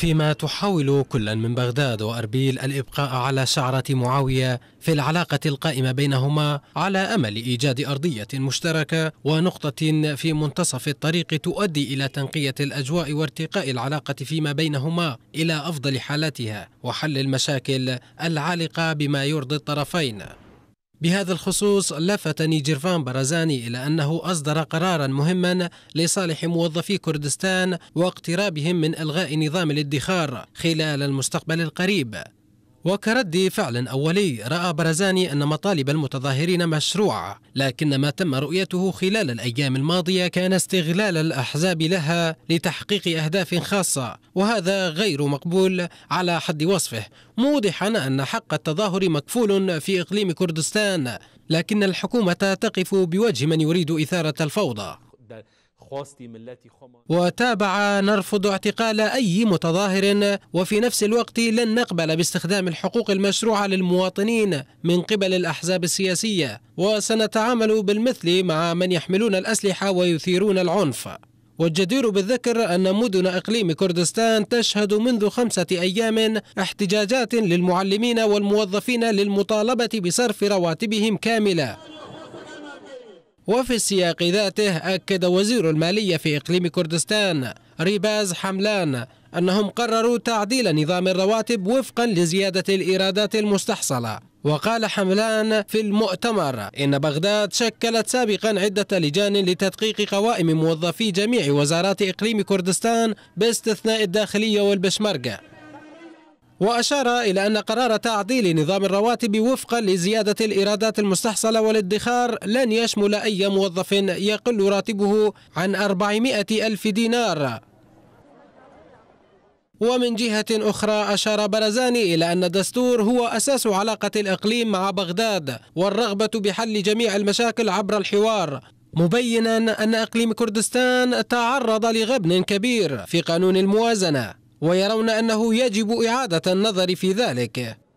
فيما تحاول كل من بغداد وأربيل الإبقاء على شعرة معاوية في العلاقة القائمة بينهما على أمل إيجاد أرضية مشتركة ونقطة في منتصف الطريق تؤدي إلى تنقية الأجواء وارتقاء العلاقة فيما بينهما إلى أفضل حالاتها وحل المشاكل العالقة بما يرضي الطرفين بهذا الخصوص لفتني جرفان برزاني إلى أنه أصدر قرارا مهما لصالح موظفي كردستان واقترابهم من إلغاء نظام الادخار خلال المستقبل القريب وكرد فعل أولي رأى برزاني أن مطالب المتظاهرين مشروعة لكن ما تم رؤيته خلال الأيام الماضية كان استغلال الأحزاب لها لتحقيق أهداف خاصة وهذا غير مقبول على حد وصفه موضحا أن حق التظاهر مكفول في إقليم كردستان لكن الحكومة تقف بوجه من يريد إثارة الفوضى وتابع نرفض اعتقال أي متظاهر وفي نفس الوقت لن نقبل باستخدام الحقوق المشروعة للمواطنين من قبل الأحزاب السياسية وسنتعامل بالمثل مع من يحملون الأسلحة ويثيرون العنف والجدير بالذكر أن مدن إقليم كردستان تشهد منذ خمسة أيام احتجاجات للمعلمين والموظفين للمطالبة بصرف رواتبهم كاملة وفي السياق ذاته أكد وزير المالية في إقليم كردستان ريباز حملان أنهم قرروا تعديل نظام الرواتب وفقا لزيادة الإيرادات المستحصلة وقال حملان في المؤتمر إن بغداد شكلت سابقا عدة لجان لتدقيق قوائم موظفي جميع وزارات إقليم كردستان باستثناء الداخلية والبشمركة وأشار إلى أن قرار تعديل نظام الرواتب وفقا لزيادة الإيرادات المستحصلة والادخار لن يشمل أي موظف يقل راتبه عن 400 ألف دينار ومن جهة أخرى أشار برزاني إلى أن الدستور هو أساس علاقة الإقليم مع بغداد والرغبة بحل جميع المشاكل عبر الحوار مبينا أن إقليم كردستان تعرض لغبن كبير في قانون الموازنة ويرون أنه يجب إعادة النظر في ذلك